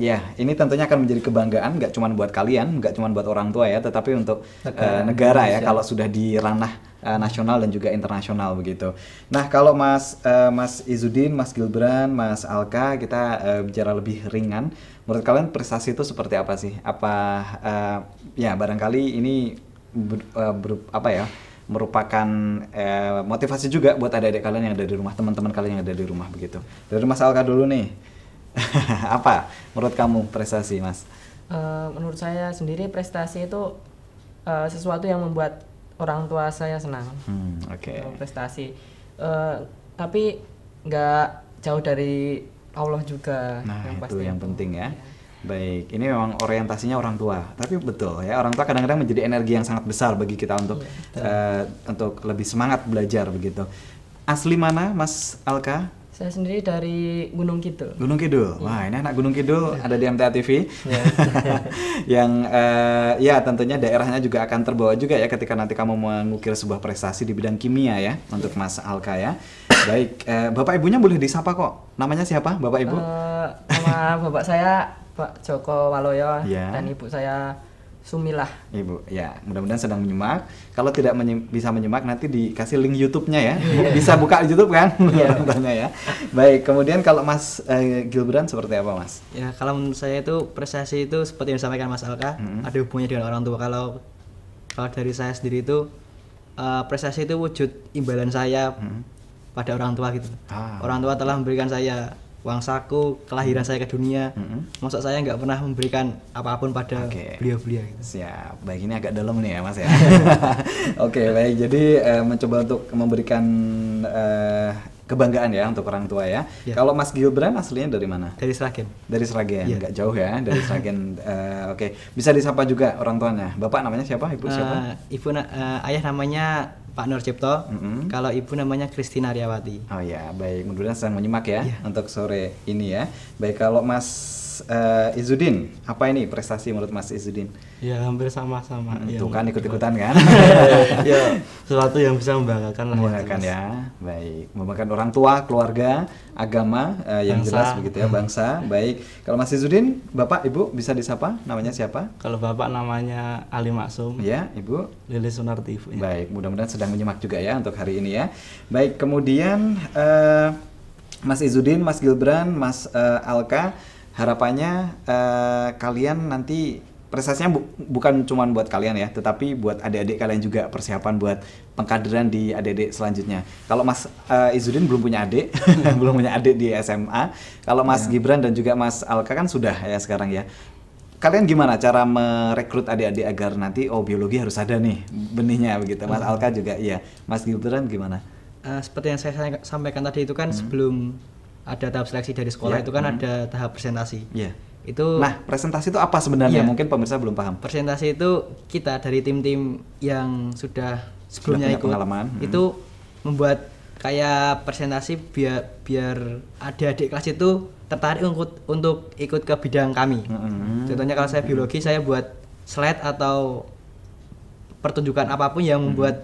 Ya, ini tentunya akan menjadi kebanggaan nggak cuma buat kalian, nggak cuma buat orang tua ya, tetapi untuk eh, negara, uh, negara ya kalau sudah di ranah uh, nasional dan juga internasional begitu. Nah, kalau Mas uh, Mas Izudin, Mas Gilbran, Mas Alka kita uh, bicara lebih ringan. Menurut kalian prestasi itu seperti apa sih? Apa uh, ya barangkali ini ber, uh, ber, apa ya? merupakan eh, motivasi juga buat adik-adik kalian yang ada di rumah, teman-teman kalian yang ada di rumah begitu. Dari Mas Alka dulu nih apa menurut kamu prestasi mas uh, menurut saya sendiri prestasi itu uh, sesuatu yang membuat orang tua saya senang hmm, oke okay. Eh, prestasi uh, tapi nggak jauh dari Allah juga nah yang itu pasti yang itu. penting ya, ya. Baik, ini memang orientasinya orang tua, tapi betul ya orang tua kadang-kadang menjadi energi yang sangat besar bagi kita untuk uh, untuk lebih semangat belajar begitu. Asli mana, Mas Alka? Saya sendiri dari Gunung Kidul. Gunung Kidul. Iya. Wah, ini anak Gunung Kidul iya. ada di MTA TV. Ya. yang uh, ya tentunya daerahnya juga akan terbawa juga ya ketika nanti kamu mengukir sebuah prestasi di bidang kimia ya untuk Mas Alka ya. Baik, uh, Bapak Ibunya boleh disapa kok. Namanya siapa, Bapak Ibu? Uh, nama Bapak saya Pak Joko Waloyo ya. dan Ibu saya Sumilah. Ibu, ya mudah-mudahan sedang menyimak. Kalau tidak menyim bisa menyimak nanti dikasih link YouTube-nya ya. Yeah. bisa buka YouTube kan yeah. Iya. ya. Baik, kemudian kalau Mas eh, Gilbran seperti apa Mas? Ya kalau menurut saya itu prestasi itu seperti yang disampaikan Mas Alka, hmm. ada hubungannya dengan orang tua. Kalau kalau dari saya sendiri itu uh, eh, prestasi itu wujud imbalan saya hmm. pada orang tua gitu. Ah. Orang tua telah memberikan saya uang saku kelahiran hmm. saya ke dunia hmm. masa saya nggak pernah memberikan apapun pada okay. beliau-beliau gitu. siap baik ini agak dalam nih ya mas ya oke okay, baik jadi uh, mencoba untuk memberikan uh, kebanggaan ya untuk orang tua ya. yeah. Kalau Mas Gilbran aslinya dari mana? Dari Sragen. Dari Sragen, ya. nggak jauh ya dari Sragen. uh, Oke, okay. bisa disapa juga orang tuanya. Bapak namanya siapa? Ibu uh, siapa? Ibu na uh, ayah namanya Pak Nur Cipto. Mm -hmm. Kalau ibu namanya Kristina Riawati. Oh ya, baik. Mudah-mudahan saya menyimak ya, ya untuk sore ini ya. Baik, kalau Mas uh, eh, Izudin, apa ini prestasi menurut Mas Izudin? Ya hampir sama-sama. Hmm, ya, tuh kan ikut-ikutan kan? Ya, ya, sesuatu yang bisa membanggakan ya, Membanggakan ya, baik. Membanggakan orang tua, keluarga, agama uh, yang bangsa. jelas begitu ya, hmm. bangsa. baik. Kalau Mas Izudin, Bapak, Ibu bisa disapa? Namanya siapa? Kalau Bapak namanya Ali Maksum. Ya, Ibu. Lili Sunarti Baik, mudah-mudahan sedang menyimak juga ya untuk hari ini ya. Baik, kemudian uh, Mas Izudin, Mas Gilbran, Mas uh, Alka harapannya uh, kalian nanti prestasinya bu bukan cuma buat kalian ya, tetapi buat adik-adik kalian juga persiapan buat pengkaderan di adik-adik selanjutnya. Kalau Mas uh, Izudin belum punya adik, belum punya adik di SMA. Kalau Mas ya. Gibran dan juga Mas Alka kan sudah ya sekarang ya. Kalian gimana cara merekrut adik-adik agar nanti oh biologi harus ada nih benihnya begitu. Mas iya. Alka juga iya. Mas Gibran gimana? Uh, seperti yang saya sampaikan tadi itu kan hmm. sebelum ada tahap seleksi dari sekolah yeah. itu kan hmm. ada tahap presentasi. Yeah. Itu Nah, presentasi itu apa sebenarnya? Yeah. Mungkin pemirsa belum paham. Presentasi itu kita dari tim-tim yang sudah sebelumnya sudah ikut pengalaman. Hmm. itu membuat kayak presentasi biar biar adik-adik kelas itu tertarik untuk untuk ikut ke bidang kami. Hmm. Contohnya kalau saya hmm. biologi, hmm. saya buat slide atau pertunjukan apapun yang hmm. membuat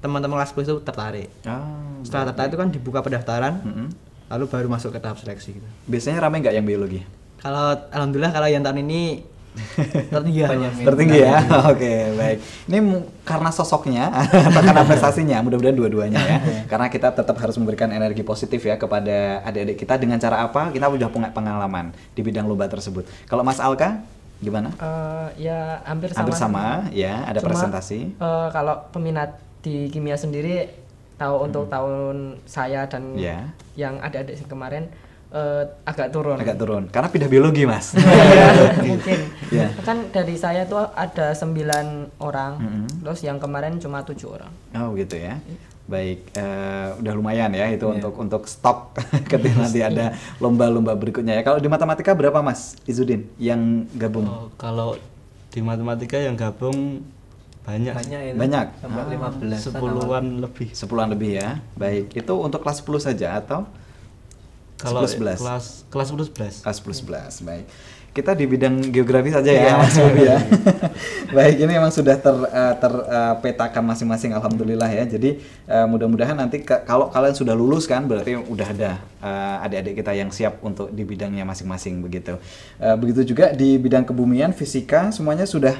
teman-teman kelas itu tertarik. Ah, Setelah tertarik itu kan dibuka pendaftaran. Hmm lalu baru masuk ke tahap seleksi gitu. Biasanya ramai nggak yang biologi? Kalau alhamdulillah kalau yang tahun ini tertinggi ya. Tertinggi ya. Oke, baik. Ini karena sosoknya atau karena prestasinya, mudah-mudahan dua-duanya ya. karena kita tetap harus memberikan energi positif ya kepada adik-adik kita dengan cara apa? Kita sudah punya pengalaman di bidang lomba tersebut. Kalau Mas Alka gimana? Uh, ya hampir sama. Hampir sama ya, ada Cuma, presentasi. Uh, kalau peminat di kimia sendiri tahu hmm. untuk tahun saya dan yeah. yang adik-adik kemarin uh, agak turun. Agak turun. Karena pindah biologi, Mas. Iya, iya, mungkin. Yeah. Kan dari saya tuh ada sembilan orang, mm -hmm. terus yang kemarin cuma tujuh orang. Oh, gitu ya. Iya. Baik, uh, udah lumayan ya itu yeah. untuk untuk stok ketika nanti ada lomba-lomba berikutnya ya. Kalau di matematika berapa Mas Izudin yang gabung? Oh, kalau di matematika yang gabung banyak banyak, ya, banyak. sampai ah. lima ah, belas sepuluhan lebih sepuluhan lebih ya baik itu untuk kelas sepuluh saja atau kalau sebelas 11? kelas kelas 10 11 kelas 10 11 baik kita di bidang geografi saja ya iya. Mas Bobi ya baik ini memang sudah ter uh, terpetakan uh, masing-masing alhamdulillah ya jadi uh, mudah-mudahan nanti ke, kalau kalian sudah lulus kan berarti udah ada eh, adik-adik kita yang siap untuk di bidangnya masing-masing begitu uh, begitu juga di bidang kebumian fisika semuanya sudah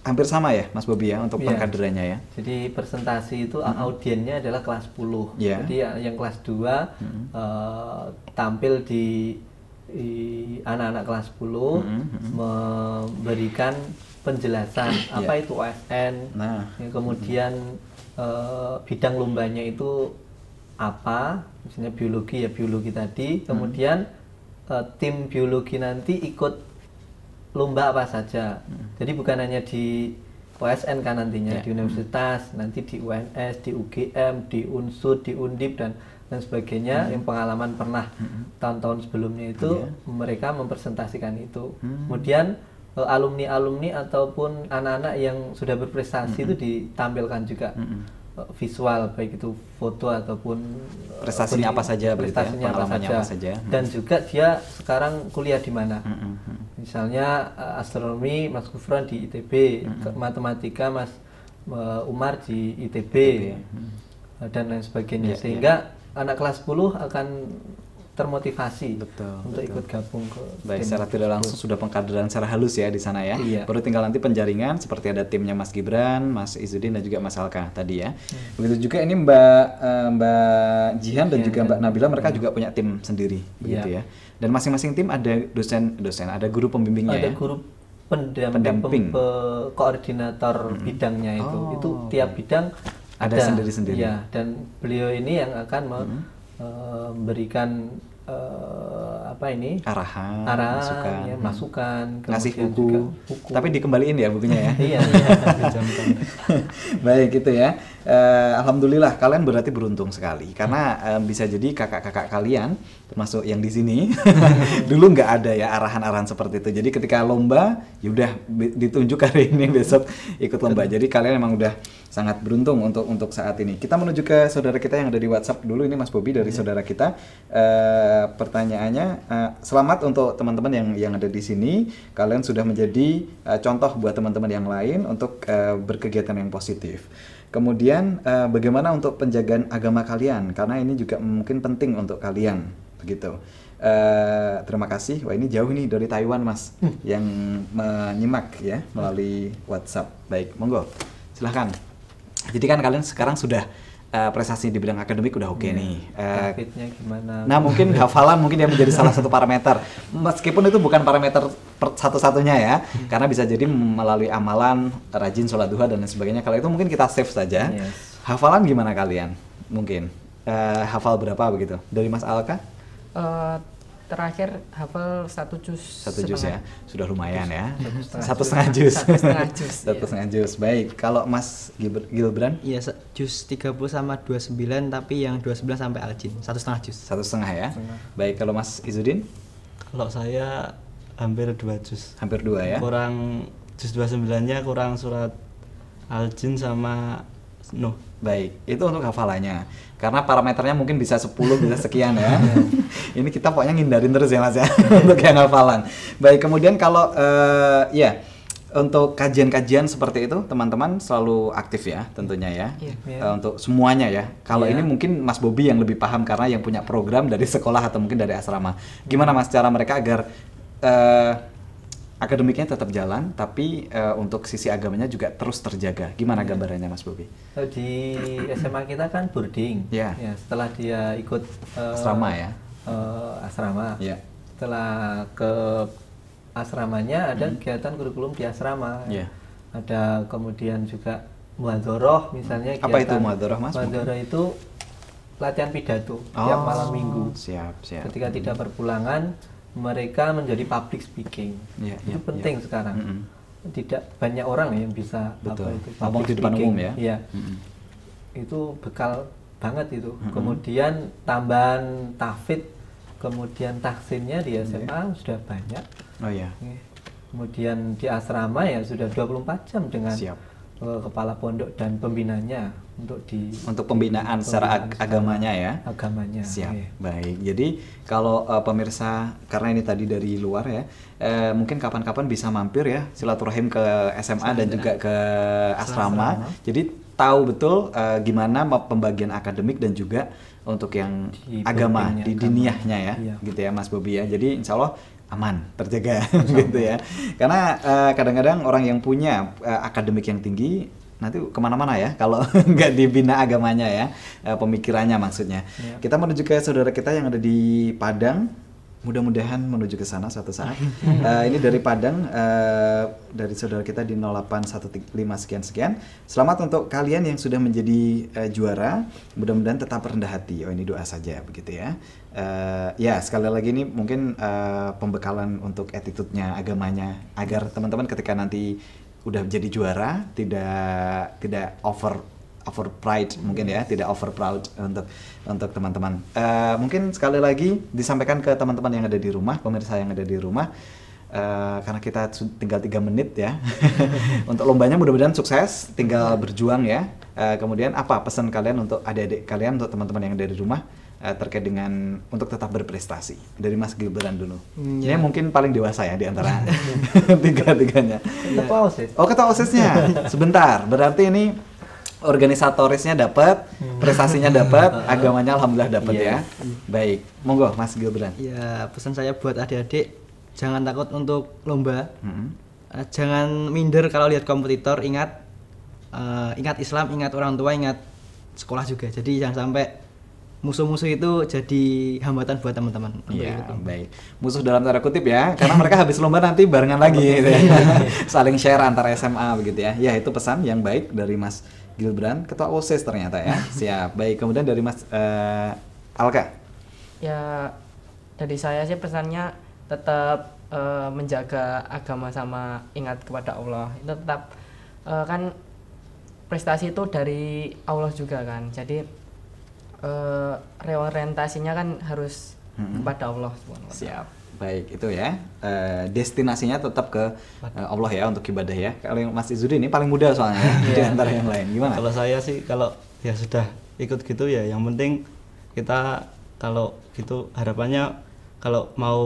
hampir sama ya Mas Bobi ya untuk yeah. pengkaderannya ya. Jadi presentasi itu mm-hmm. audiennya adalah kelas 10. Yeah. Iya. Jadi ya, yang kelas 2 mm-hmm. e, eh, tampil di, anak-anak kelas 10 mm-hmm. memberikan penjelasan iya. apa itu OSN. Nah, kemudian mm-hmm. e, bidang lombanya itu apa? Misalnya biologi ya biologi tadi. Kemudian mm-hmm. e, tim biologi nanti ikut lomba apa saja. Hmm. Jadi bukan hanya di OSN kan nantinya yeah. di universitas, hmm. nanti di UNS, di UGM, di Unsud, di Undip dan dan sebagainya hmm. yang pengalaman pernah tahun hmm. tahun-tahun sebelumnya itu yeah. mereka mempresentasikan itu. Hmm. Kemudian e, alumni-alumni ataupun anak-anak yang sudah berprestasi hmm. itu ditampilkan juga. Hmm visual baik itu foto ataupun eh, ya? prestasinya apa saja prestasinya ya, apa saja. apa saja hmm. dan juga dia sekarang kuliah di mana hmm. hmm, hmm. misalnya eh, astronomi Mas Gufron di ITB hmm. matematika Mas eh, Umar di ITB ya. hmm. dan lain sebagainya ya, ya. sehingga ya. anak kelas 10 akan termotivasi betul, untuk betul. ikut gabung ke baik secara tidak langsung sudah pengkaderan secara halus ya di sana ya iya. baru tinggal nanti penjaringan seperti ada timnya Mas Gibran, Mas Izudin dan juga Mas Alka tadi ya hmm. begitu juga ini Mbak uh, Mbak Jihan dan ya, juga Mbak Nabila mereka hmm. juga punya tim sendiri iya. begitu ya, dan masing-masing tim ada dosen dosen ada guru pembimbingnya ada ya? guru pendamping, pendamping. pe, koordinator hmm. bidangnya itu oh, itu tiap bidang ada sendiri-sendiri ya dan beliau ini yang akan hmm memberikan eh, uh, eh, apa ini arahan, arahan masukan, ya, hmm. masukan ngasih buku. buku, tapi dikembaliin ya bukunya ya. iya. iya. Baik gitu ya. Uh, Alhamdulillah kalian berarti beruntung sekali karena um, bisa jadi kakak-kakak kalian termasuk yang di sini dulu nggak ada ya arahan-arahan seperti itu. Jadi ketika lomba, yaudah ditunjuk hari ini besok ikut lomba. Jadi kalian emang udah sangat beruntung untuk untuk saat ini. Kita menuju ke saudara kita yang ada di WhatsApp dulu ini Mas Bobi dari hmm. saudara kita. Uh, pertanyaannya, uh, selamat untuk teman-teman yang yang ada di sini. Kalian sudah menjadi uh, contoh buat teman-teman yang lain untuk uh, berkegiatan yang positif. Kemudian uh, bagaimana untuk penjagaan agama kalian? Karena ini juga mungkin penting untuk kalian, begitu. Uh, terima kasih. Wah ini jauh nih dari Taiwan, Mas, hmm. yang menyimak ya melalui WhatsApp. Baik, monggo, silahkan. Jadi kan kalian sekarang sudah uh, prestasi di bidang akademik udah oke okay iya. yeah. nih. Uh, gimana? Nah mungkin hafalan mungkin dia menjadi salah satu parameter. Meskipun itu bukan parameter satu-satunya ya, hmm. karena bisa jadi melalui amalan, rajin sholat duha dan sebagainya. Kalau itu mungkin kita save saja. Yes. Hafalan gimana kalian? Mungkin uh, hafal berapa begitu? Dari Mas Alka? Uh, terakhir hafal satu jus satu jus ya sudah lumayan jus, ya satu setengah jus satu setengah jus satu setengah jus iya. baik kalau Mas Gilbran iya jus 30 sama 29 tapi yang 29 sampai aljin satu setengah jus satu setengah ya setengah. baik kalau Mas Izudin kalau saya hampir dua jus hampir dua ya kurang jus 29 nya kurang surat aljin sama Nuh. No. Baik, itu untuk hafalannya karena parameternya mungkin bisa 10 bisa sekian ya. ini kita pokoknya ngindarin terus ya Mas ya untuk yang hafalan. Baik, kemudian kalau uh, ya untuk kajian-kajian seperti itu teman-teman selalu aktif ya tentunya ya yeah, iya. yeah. untuk semuanya ya kalau yeah. ini mungkin Mas Bobi yang lebih paham karena yang punya program dari sekolah atau mungkin dari asrama gimana Mas cara mereka agar uh, akademiknya tetap jalan, tapi uh, untuk sisi agamanya juga terus terjaga. Gimana iya. gambarannya, Mas Bobi? Eh, di SMA kita kan boarding. Yeah. Ya. Setelah dia ikut uh, asrama ya. Uh, asrama. Yeah. Setelah ke asramanya ada mm. kegiatan kurikulum di asrama. Yeah. Ada kemudian juga muadzoroh misalnya. Apa itu muadzoroh, Mas? Muadzoroh itu latihan pidato oh, tiap malam minggu. Siap, siap. Ketika hmm. tidak berpulangan mereka menjadi public speaking. Yeah, itu yeah, penting yeah. sekarang. Mm -hmm. Tidak banyak orang yang bisa Betul. apa itu public di depan speaking. umum ya. ya. Mm -hmm. Itu bekal banget itu. Mm -hmm. Kemudian tambahan tafid, kemudian taksinnya di SMA iya. -hmm. sudah banyak. Oh Yeah. Iya. Kemudian di asrama ya sudah 24 jam dengan Siap. Eh, kepala pondok dan pembinanya untuk di untuk pembinaan, pembinaan secara agamanya ya agamanya siap iya. baik jadi kalau uh, pemirsa karena ini tadi dari luar ya eh, mungkin kapan-kapan bisa mampir ya silaturahim ke SMA dan juga ke asrama, asrama. jadi tahu betul uh, gimana pembagian akademik dan juga untuk yang di agama di diniahnya ya iya. gitu ya Mas Bobi ya jadi insya Allah aman terjaga gitu ya karena eh, kadang-kadang uh, orang yang punya uh, akademik yang tinggi nanti kemana-mana ya kalau nggak dibina agamanya ya eh, pemikirannya maksudnya yeah. kita menuju ke saudara kita yang ada di Padang mudah-mudahan menuju ke sana suatu saat uh, ini dari Padang uh, dari saudara kita di 0815 sekian sekian selamat untuk kalian yang sudah menjadi uh, juara mudah-mudahan tetap rendah hati oh ini doa saja begitu ya uh, ya sekali lagi ini mungkin uh, pembekalan untuk attitude-nya agamanya agar teman-teman ketika nanti udah jadi juara tidak tidak over over pride hmm. mungkin ya tidak over proud untuk untuk teman-teman uh, mungkin sekali lagi disampaikan ke teman-teman yang ada di rumah pemirsa yang ada di rumah Uh, karena kita tinggal tiga menit ya untuk lombanya mudah-mudahan sukses tinggal berjuang ya uh, kemudian apa pesan kalian untuk adik-adik kalian untuk teman-teman yang ada di rumah uh, terkait dengan untuk tetap berprestasi dari Mas Gibran dulu. Hmm, ya. mungkin paling dewasa ya di antara tiga-tiganya. Ketua OSIS. Oh, ketua OSISnya. Sebentar, berarti ini organisatorisnya dapat, hmm. prestasinya dapat, agamanya alhamdulillah dapat yeah. ya. Baik, monggo Mas Gibran. Ya, pesan saya buat adik-adik jangan takut untuk lomba. Hmm. Eh, jangan minder kalau lihat kompetitor, ingat uh, ingat Islam, ingat orang tua, ingat sekolah juga. Jadi jangan sampai musuh-musuh itu jadi hambatan buat teman-teman. Iya, baik. Musuh dalam tanda kutip ya, karena mereka habis lomba nanti barengan lagi gitu ya. Saling share antara SMA begitu ya. Ya, itu pesan yang baik dari Mas Gilbran, ketua OSIS ternyata ya. Siap. Baik, kemudian dari Mas uh, Alka. Ya, dari saya sih pesannya tetap uh, menjaga agama sama ingat kepada Allah. Itu tetap uh, kan prestasi itu dari Allah juga kan. Jadi uh, reorientasinya kan harus hmm. kepada Allah SWT. Siap. Baik, itu ya. Uh, destinasinya tetap ke uh, Allah ya untuk ibadah ya. Kalau yang Mas Izudin ini paling muda soalnya di iya. antara yang lain. Gimana? Kalau saya sih kalau ya sudah ikut gitu ya, yang penting kita kalau gitu harapannya kalau mau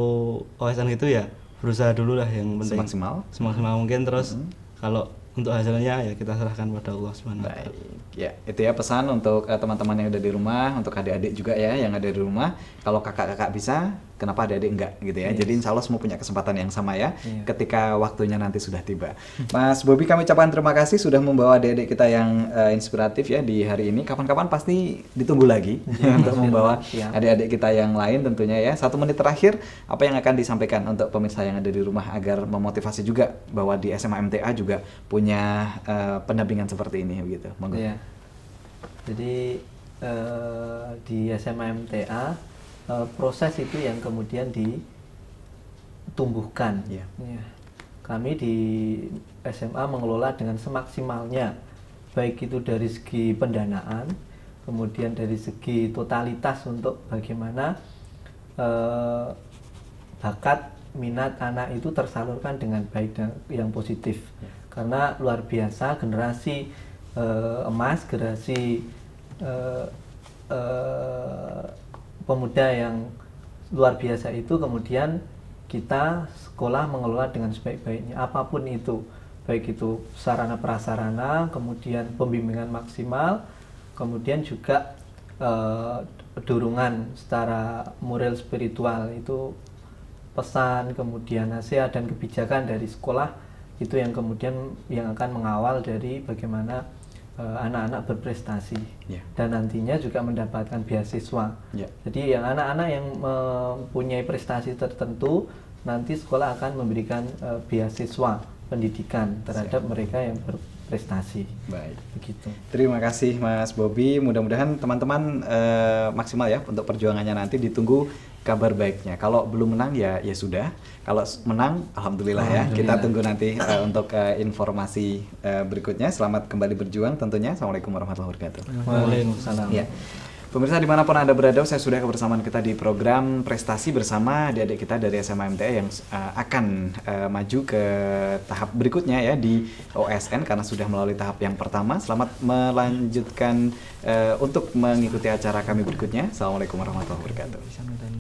OSN gitu ya berusaha dulu lah yang penting. Semaksimal. Semaksimal mungkin terus mm -hmm. kalau untuk hasilnya ya kita serahkan pada Allah Subhanahu Baik, Ya, itu ya pesan untuk eh, teman-teman uh, teman -teman yang ada di rumah, untuk adik-adik juga ya yang ada di rumah. Kalau kakak-kakak bisa kenapa adik-adik enggak gitu ya. Yes. Jadi insya Allah semua punya kesempatan yang sama ya yeah. ketika waktunya nanti sudah tiba. Mas Bobi kami ucapkan terima kasih sudah membawa adik-adik kita yang uh, inspiratif ya di hari ini. Kapan-kapan pasti ditunggu lagi yeah, untuk membawa iya. adik-adik kita yang lain tentunya ya. Satu menit terakhir apa yang akan disampaikan untuk pemirsa yang ada di rumah agar memotivasi juga bahwa di SMA MTA juga punya uh, pendampingan seperti ini begitu. Iya. Jadi uh, di SMA MTA Eh, proses itu yang kemudian ditumbuhkan. Ya. Ya. Kami di SMA mengelola dengan semaksimalnya, baik itu dari segi pendanaan, kemudian dari segi totalitas untuk bagaimana eh, bakat minat anak itu tersalurkan dengan baik dan yang positif ya. karena luar biasa generasi eh, emas generasi pemuda yang luar biasa itu kemudian kita sekolah mengelola dengan sebaik-baiknya apapun itu baik itu sarana prasarana kemudian pembimbingan maksimal kemudian juga eh, dorongan secara moral spiritual itu pesan kemudian nasihat dan kebijakan dari sekolah itu yang kemudian yang akan mengawal dari bagaimana Eh, anak-anak berprestasi yeah. dan nantinya juga mendapatkan beasiswa. Yeah. Jadi yang anak-anak yang mempunyai prestasi tertentu nanti sekolah akan memberikan uh, beasiswa pendidikan terhadap Siap. mereka yang berprestasi. Baik, begitu. Terima kasih Mas Bobby. Mudah-mudahan teman-teman uh, maksimal ya untuk perjuangannya nanti ditunggu kabar baiknya. Kalau belum menang ya ya sudah. Kalau menang alhamdulillah, alhamdulillah. ya. Kita tunggu nanti uh, untuk uh, informasi uh, berikutnya. Selamat kembali berjuang tentunya. Assalamualaikum warahmatullahi wabarakatuh. Waalaikumsalam. Ya. Pemirsa dimanapun Anda berada, saya sudah kebersamaan kita di program prestasi bersama adik-adik kita dari SMA MTA yang uh, akan uh, maju ke tahap berikutnya ya di OSN karena sudah melalui tahap yang pertama. Selamat melanjutkan uh, untuk mengikuti acara kami berikutnya. Assalamualaikum warahmatullahi wabarakatuh.